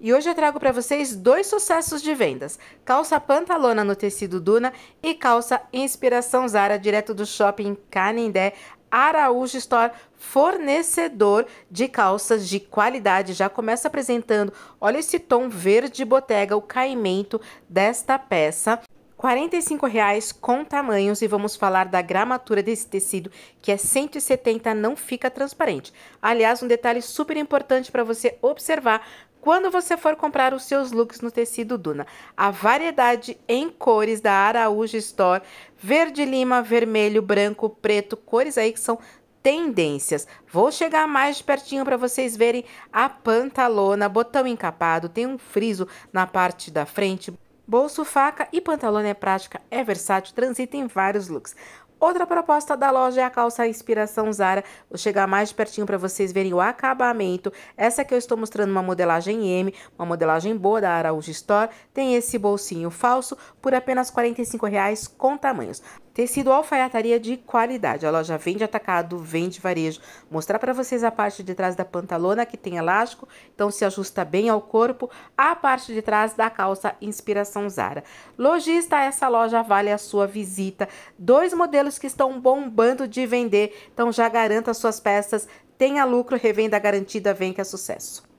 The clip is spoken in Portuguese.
E hoje eu trago para vocês dois sucessos de vendas: calça pantalona no tecido Duna e calça Inspiração Zara, direto do shopping Canindé. Araújo Store, fornecedor de calças de qualidade, já começa apresentando. Olha esse tom verde botega, o caimento desta peça. R$ 45 com tamanhos e vamos falar da gramatura desse tecido, que é 170, não fica transparente. Aliás, um detalhe super importante para você observar quando você for comprar os seus looks no tecido Duna. A variedade em cores da Araújo Store, verde lima, vermelho, branco, preto, cores aí que são tendências. Vou chegar mais de pertinho para vocês verem a pantalona, botão encapado, tem um friso na parte da frente, bolso, faca e pantalona é prática, é versátil, transita em vários looks. Outra proposta da loja é a calça Inspiração Zara. Vou chegar mais de pertinho para vocês verem o acabamento. Essa que eu estou mostrando uma modelagem M, uma modelagem boa da Araújo Store. Tem esse bolsinho falso por apenas R$ 45,00 com tamanhos. Tecido alfaiataria de qualidade. A loja vende atacado, vende varejo. Mostrar para vocês a parte de trás da pantalona que tem elástico, então se ajusta bem ao corpo. A parte de trás da calça Inspiração Zara. Lojista, essa loja vale a sua visita. Dois modelos modelos que estão bombando de vender. Então já garanta suas peças, tenha lucro, revenda garantida, vem que é sucesso.